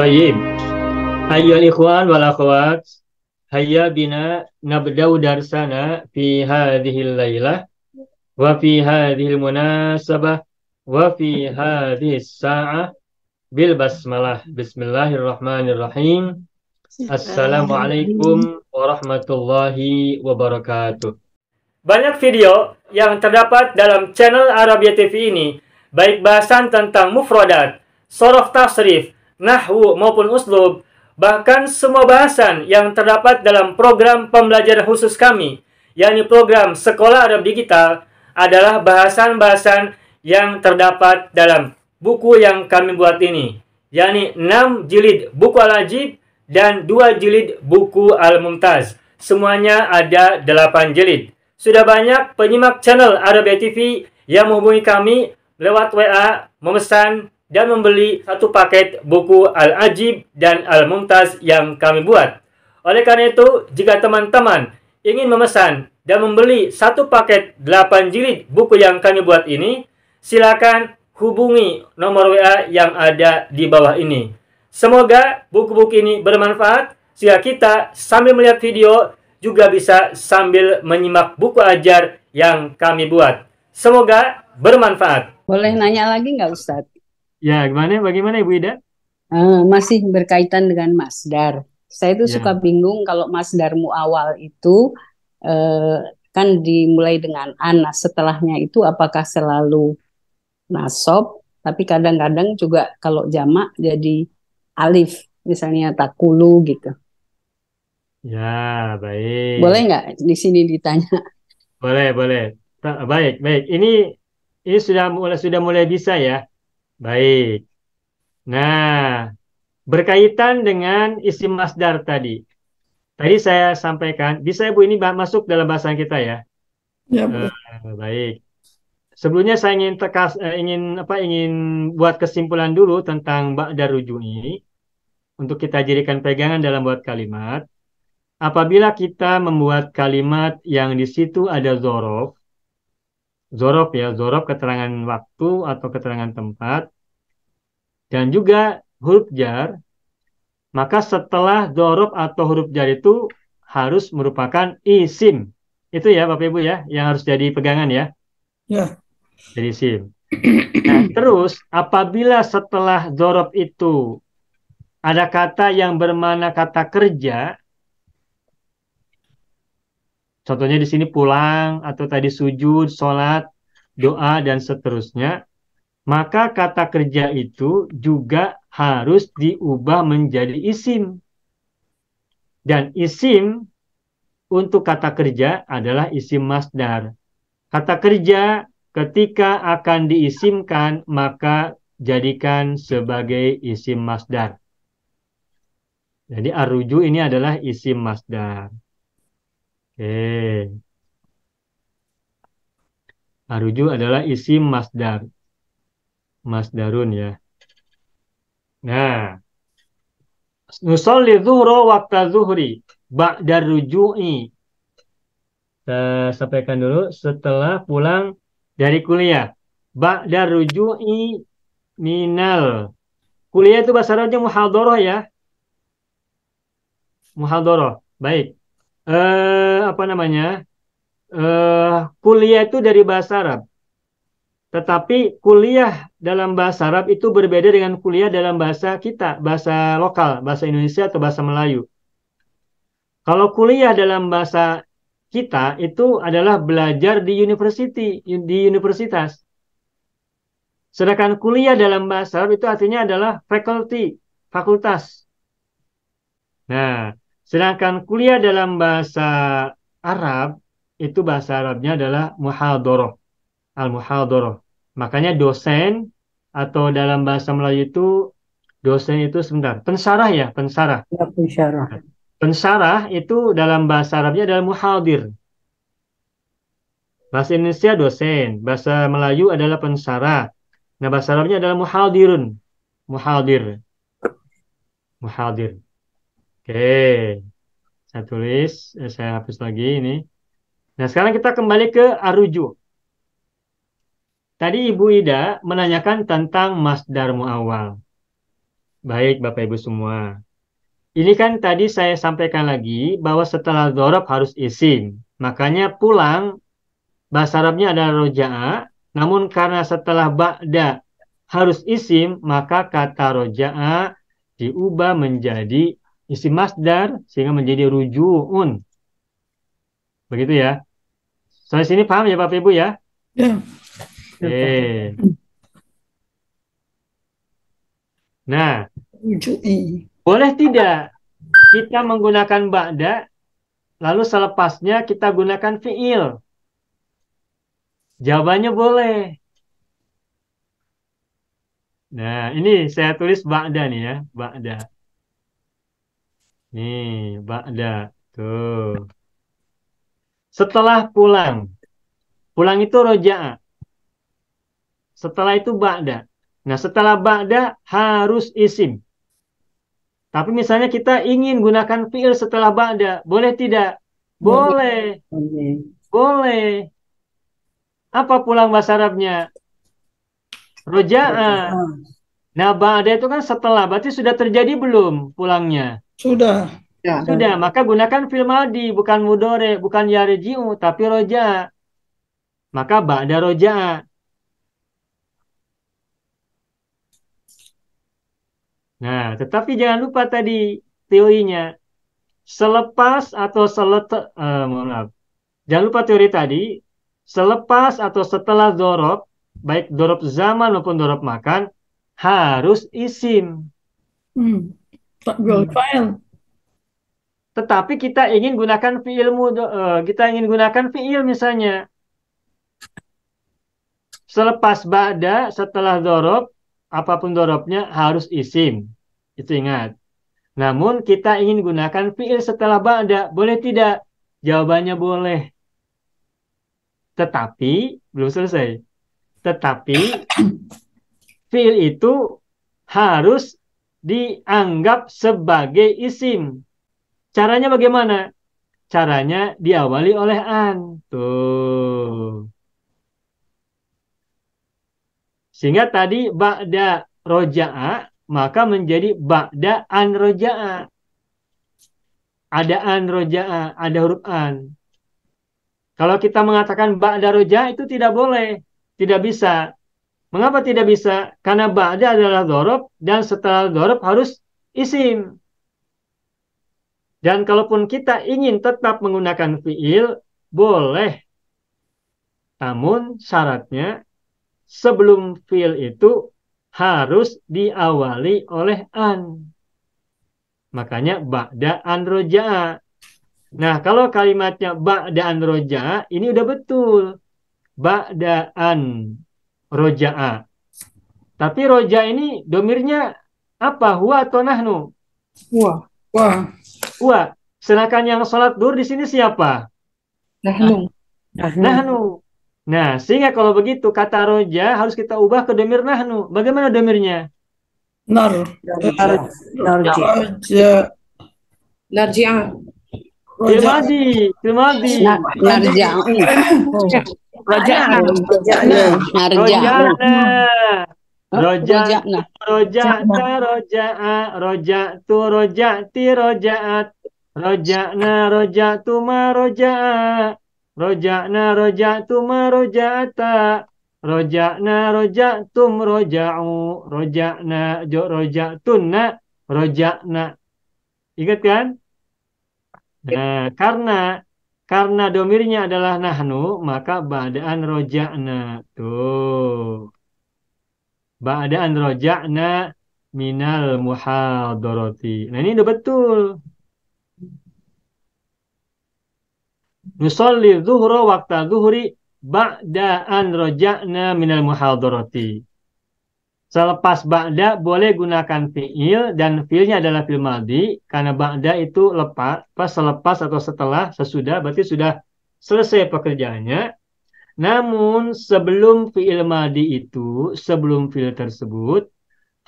Baik. Ayyuhal ikhwan wal akhwat, hayya bina nabda'u darsana fi hadhil lailah wa fi hadhil munasabah wa fi hadhihi sa'ah bil basmalah. Bismillahirrahmanirrahim. Assalamualaikum warahmatullahi wabarakatuh. Banyak video yang terdapat dalam channel Arabia TV ini, baik bahasan tentang mufradat, sorof tasrif, nahwu maupun uslub, bahkan semua bahasan yang terdapat dalam program pembelajaran khusus kami, yakni program Sekolah Arab Digital, adalah bahasan-bahasan yang terdapat dalam buku yang kami buat ini, yakni 6 jilid buku Al-Ajib dan 2 jilid buku Al-Mumtaz. Semuanya ada 8 jilid. Sudah banyak penyimak channel Arabia TV yang menghubungi kami lewat WA memesan dan membeli satu paket buku Al-Ajib dan Al-Mumtaz yang kami buat. Oleh karena itu, jika teman-teman ingin memesan dan membeli satu paket 8 jilid buku yang kami buat ini, silakan hubungi nomor WA yang ada di bawah ini. Semoga buku-buku ini bermanfaat sehingga kita sambil melihat video juga bisa sambil menyimak buku ajar yang kami buat. Semoga bermanfaat. Boleh nanya lagi nggak Ustadz? Ya, gimana? Bagaimana Ibu Ida? Uh, masih berkaitan dengan Masdar. Saya itu yeah. suka bingung kalau Masdar awal itu uh, kan dimulai dengan anak nah, setelahnya itu apakah selalu nasob tapi kadang-kadang juga kalau jamak jadi alif misalnya takulu gitu. Ya, baik. Boleh nggak di sini ditanya? Boleh, boleh. Baik, baik. Ini ini sudah mulai sudah mulai bisa ya. Baik. Nah, berkaitan dengan isim masdar tadi. Tadi saya sampaikan, bisa Ibu ini masuk dalam bahasa kita ya? Ya, Bu. Uh, baik. Sebelumnya saya ingin tekas uh, ingin apa ingin buat kesimpulan dulu tentang Mbak ruju ini untuk kita jadikan pegangan dalam buat kalimat. Apabila kita membuat kalimat yang di situ ada zorof, zorob ya zorob keterangan waktu atau keterangan tempat dan juga huruf jar maka setelah zorob atau huruf jar itu harus merupakan isim itu ya bapak ibu ya yang harus jadi pegangan ya ya jadi isim nah terus apabila setelah zorob itu ada kata yang bermana kata kerja Contohnya di sini pulang atau tadi sujud, sholat, doa dan seterusnya. Maka kata kerja itu juga harus diubah menjadi isim. Dan isim untuk kata kerja adalah isim masdar. Kata kerja ketika akan diisimkan maka jadikan sebagai isim masdar. Jadi aruju ini adalah isim masdar. Aruju adalah isi masdar. Masdarun ya. Nah. Nusolli zuhro waqta zuhri. Ba'dar ruju'i. Saya sampaikan dulu setelah pulang dari kuliah. Ba'dar ruju'i minal. Kuliah itu bahasa Arabnya muhadoroh ya. Muhadoroh. Baik eh, apa namanya eh, kuliah itu dari bahasa Arab, tetapi kuliah dalam bahasa Arab itu berbeda dengan kuliah dalam bahasa kita, bahasa lokal, bahasa Indonesia atau bahasa Melayu. Kalau kuliah dalam bahasa kita itu adalah belajar di university, di universitas. Sedangkan kuliah dalam bahasa Arab itu artinya adalah faculty, fakultas. Nah, Sedangkan kuliah dalam bahasa Arab itu bahasa Arabnya adalah muhadoroh, al-muhadoroh. Makanya dosen atau dalam bahasa Melayu itu dosen itu sebentar, pensarah ya, pensarah. Ya, pensarah. Nah, pensarah itu dalam bahasa Arabnya adalah muhadir. Bahasa Indonesia dosen, bahasa Melayu adalah pensarah. Nah, bahasa Arabnya adalah muhadirun, muhadir. Muhadir. Oke, saya tulis, eh, saya hapus lagi ini. Nah, sekarang kita kembali ke Aruju. Tadi Ibu Ida menanyakan tentang Masdar awal. Baik, Bapak Ibu semua. Ini kan tadi saya sampaikan lagi bahwa setelah dorob harus isim. Makanya pulang, bahasa Arabnya adalah roja'a. Namun karena setelah ba'da harus isim, maka kata roja'a diubah menjadi isi masdar sehingga menjadi rujuun. Begitu ya. Sampai sini paham ya Bapak Ibu ya? Ya. Oke. Nah, Rujui. boleh tidak kita menggunakan ba'da lalu selepasnya kita gunakan fi'il? Jawabannya boleh. Nah, ini saya tulis ba'da nih ya, ba'da. Nih, ba'da. Tuh. Setelah pulang. Pulang itu roja'a. Setelah itu ba'da. Nah, setelah ba'da harus isim. Tapi misalnya kita ingin gunakan fiil setelah ba'da, boleh tidak? Boleh. Boleh. Apa pulang bahasa Arabnya? Roja'a. Nah, ba'da itu kan setelah, berarti sudah terjadi belum pulangnya? Sudah. Ya, sudah, ya. maka gunakan fil madi bukan mudore, bukan yarji'u tapi roja. Maka ba'da roja. Nah, tetapi jangan lupa tadi teorinya selepas atau selet uh, eh, maaf. Jangan lupa teori tadi selepas atau setelah dorob baik dorob zaman maupun dorob makan harus isim. Hmm road hmm. file. Tetapi kita ingin gunakan fiil uh, eh, kita ingin gunakan fiil misalnya. Selepas ba'da, setelah dorob, apapun dorobnya harus isim. Itu ingat. Namun kita ingin gunakan fiil setelah ba'da. Boleh tidak? Jawabannya boleh. Tetapi, belum selesai. Tetapi, fiil itu harus dianggap sebagai isim. Caranya bagaimana? Caranya diawali oleh an. Tuh. Sehingga tadi ba'da roja'a maka menjadi ba'da an roja'a. Ada an roja'a, ada huruf an. Kalau kita mengatakan ba'da roja'a itu tidak boleh, tidak bisa Mengapa tidak bisa? Karena ba'da adalah dorob dan setelah dorob harus isim. Dan kalaupun kita ingin tetap menggunakan fiil, boleh. Namun syaratnya sebelum fiil itu harus diawali oleh an. Makanya ba'da an roja. Nah, kalau kalimatnya ba'da an roja ini udah betul. Ba'da an roja'a. Tapi roja ini domirnya apa? Huwa atau nahnu? Huwa. Hua, Hua. Sedangkan yang sholat dur di sini siapa? Nahnu. Nahnu. nahnu. Nah, sehingga kalau begitu kata roja harus kita ubah ke domir nahnu. Bagaimana domirnya? Nar. Narja. Narja. Terima kasih. Terima kasih. Narja. Rojana. Rojana. Nah, Rojana. Nah. Rojana. Nah. Rojana. Rojana. Rojana. tu Rojana. Rojana. Rojana. Rojana Rojana. tu Rojana. Rojana. Rojana Rojana. tu Rojana. Rojana. Rojana roja tum Rojana jo Rojana. Ingat kan? Nah, karena karena domirnya adalah nahnu, maka ba'daan roja'na. Tuh. Ba'daan roja'na minal doroti. Nah ini udah betul. Nusolli zuhro waktu zuhri ba'daan roja'na minal doroti. Selepas ba'da boleh gunakan fi'il dan fi'ilnya adalah fi'il madi karena ba'da itu lepas, pas selepas atau setelah sesudah berarti sudah selesai pekerjaannya. Namun sebelum fi'il madi itu, sebelum fi'il tersebut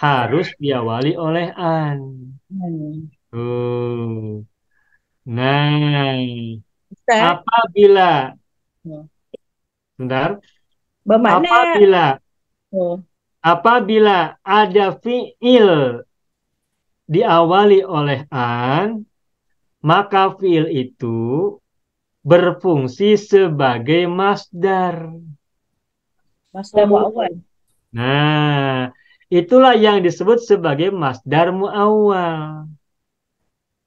harus diawali oleh an. Hmm. Nah, apabila ya. Bentar. Bermakna apabila oh apabila ada fiil diawali oleh an, maka fiil itu berfungsi sebagai masdar. Masdar oh. muawal. Nah, itulah yang disebut sebagai masdar muawal.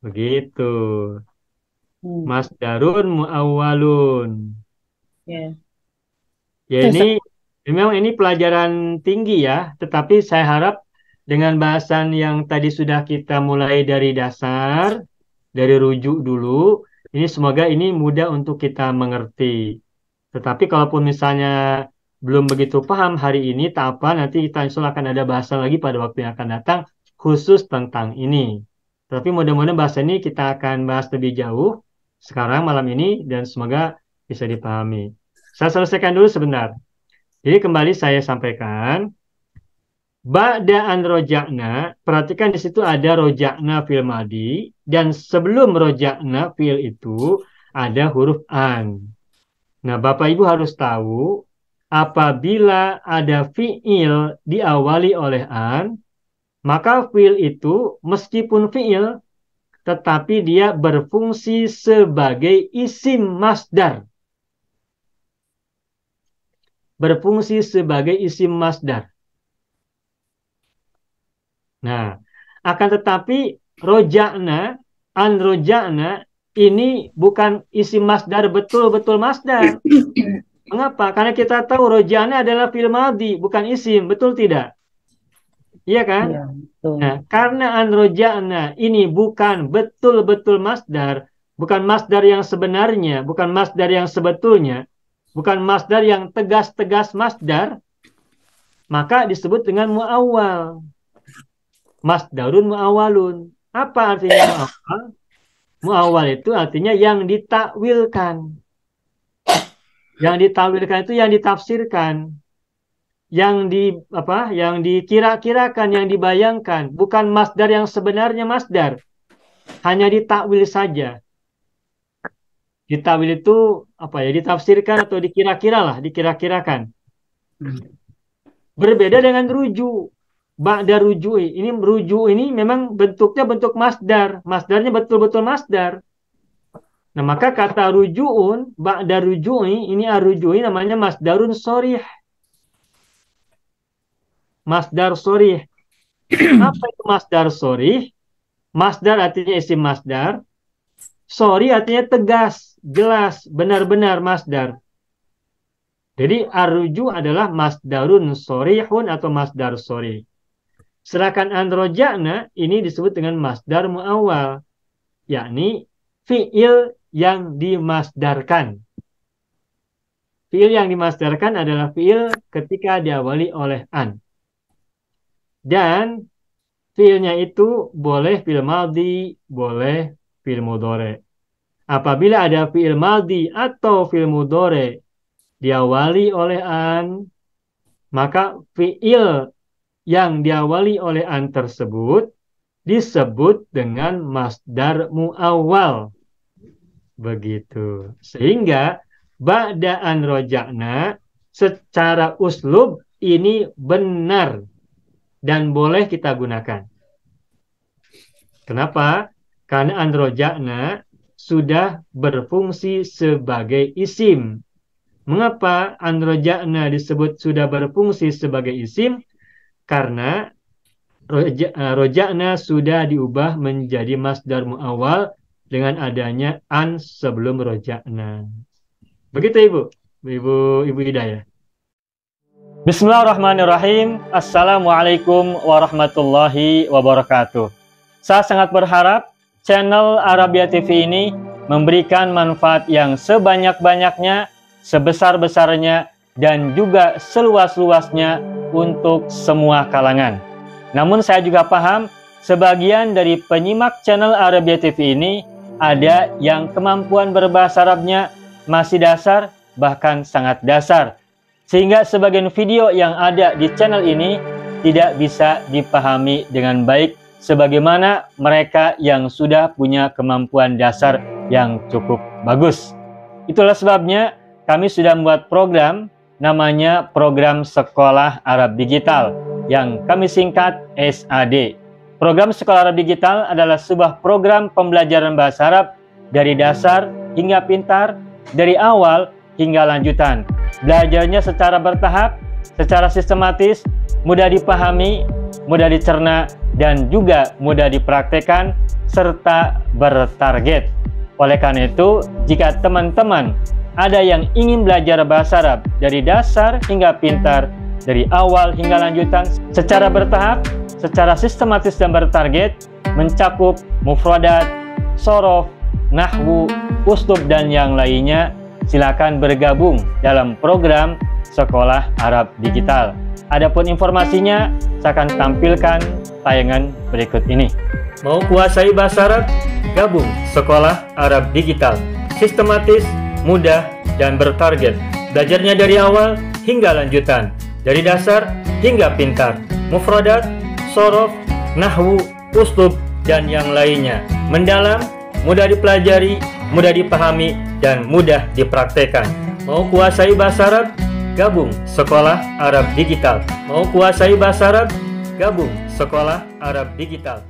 Begitu. Hmm. Masdarun muawalun. Ya. Yeah. Ya ini Memang ini pelajaran tinggi ya, tetapi saya harap dengan bahasan yang tadi sudah kita mulai dari dasar, dari rujuk dulu, ini semoga ini mudah untuk kita mengerti. Tetapi kalaupun misalnya belum begitu paham hari ini, tak apa, nanti kita insya akan ada bahasan lagi pada waktu yang akan datang khusus tentang ini. Tapi mudah-mudahan bahasa ini kita akan bahas lebih jauh sekarang malam ini dan semoga bisa dipahami. Saya selesaikan dulu sebentar. Jadi kembali saya sampaikan Ba'da an rojakna, perhatikan di situ ada rojakna fil madi dan sebelum rojakna fil itu ada huruf an. Nah, Bapak Ibu harus tahu apabila ada fiil diawali oleh an, maka fiil itu meskipun fiil tetapi dia berfungsi sebagai isim masdar berfungsi sebagai isim masdar. Nah, akan tetapi rojakna, an rojana ini bukan isim masdar betul-betul masdar. Mengapa? Karena kita tahu rojakna adalah fil madi, bukan isim, betul tidak? Iya kan? Ya, betul. Nah, karena an rojana ini bukan betul-betul masdar, bukan masdar yang sebenarnya, bukan masdar yang sebetulnya, bukan masdar yang tegas-tegas masdar, maka disebut dengan muawal. Masdarun muawalun. Apa artinya muawal? Muawal itu artinya yang ditakwilkan. Yang ditakwilkan itu yang ditafsirkan. Yang di apa? Yang dikira-kirakan, yang dibayangkan, bukan masdar yang sebenarnya masdar. Hanya ditakwil saja. Ditawil itu apa ya? Ditafsirkan atau dikira-kira lah, dikira-kirakan. Hmm. Berbeda dengan ruju, Ba'da rujui. Ini ruju ini memang bentuknya bentuk masdar. Masdarnya betul-betul masdar. Nah, maka kata rujuun, ba'da rujui, ini arujui namanya masdarun sorih. Masdar sorih. Apa itu masdar sorih? Masdar artinya isim masdar. Sorry artinya tegas, jelas, benar-benar masdar. Jadi arruju adalah masdarun sorihun atau masdar sorry. Serahkan androjana ini disebut dengan masdar muawal, yakni fiil yang dimasdarkan. Fiil yang dimasdarkan adalah fiil ketika diawali oleh an. Dan fiilnya itu boleh fiil maldi, boleh fi'il mudore. Apabila ada fi'il madi atau fi'il mudore diawali oleh an, maka fi'il yang diawali oleh an tersebut disebut dengan masdar muawal. Begitu. Sehingga ba'da'an rojakna secara uslub ini benar dan boleh kita gunakan. Kenapa? Karena androjakna sudah berfungsi sebagai isim. Mengapa androjakna disebut sudah berfungsi sebagai isim? Karena roja, eh, rojakna sudah diubah menjadi masdar muawal dengan adanya an sebelum rojakna. Begitu Ibu, Ibu Ibu Hidayah. Bismillahirrahmanirrahim. Assalamualaikum warahmatullahi wabarakatuh. Saya sangat berharap channel Arabia TV ini memberikan manfaat yang sebanyak-banyaknya, sebesar-besarnya, dan juga seluas-luasnya untuk semua kalangan. Namun saya juga paham, sebagian dari penyimak channel Arabia TV ini ada yang kemampuan berbahasa Arabnya masih dasar, bahkan sangat dasar. Sehingga sebagian video yang ada di channel ini tidak bisa dipahami dengan baik sebagaimana mereka yang sudah punya kemampuan dasar yang cukup bagus. Itulah sebabnya kami sudah membuat program namanya Program Sekolah Arab Digital yang kami singkat SAD. Program Sekolah Arab Digital adalah sebuah program pembelajaran bahasa Arab dari dasar hingga pintar, dari awal hingga lanjutan. Belajarnya secara bertahap, secara sistematis, mudah dipahami, mudah dicerna, dan juga mudah dipraktekkan serta bertarget. Oleh karena itu, jika teman-teman ada yang ingin belajar bahasa Arab dari dasar hingga pintar, dari awal hingga lanjutan, secara bertahap, secara sistematis dan bertarget, mencakup mufradat, sorof, nahwu, uslub, dan yang lainnya, silakan bergabung dalam program Sekolah Arab Digital. Adapun informasinya, saya akan tampilkan tayangan berikut ini. Mau kuasai bahasa Arab? Gabung Sekolah Arab Digital. Sistematis, mudah, dan bertarget. Belajarnya dari awal hingga lanjutan, dari dasar hingga pintar. Mufradat, sorof, nahwu, uslub, dan yang lainnya. Mendalam, mudah dipelajari, mudah dipahami, dan mudah dipraktekan. Mau kuasai bahasa Arab? Gabung Sekolah Arab Digital. Mau kuasai bahasa Arab? Gabung Sekolah Arab Digital.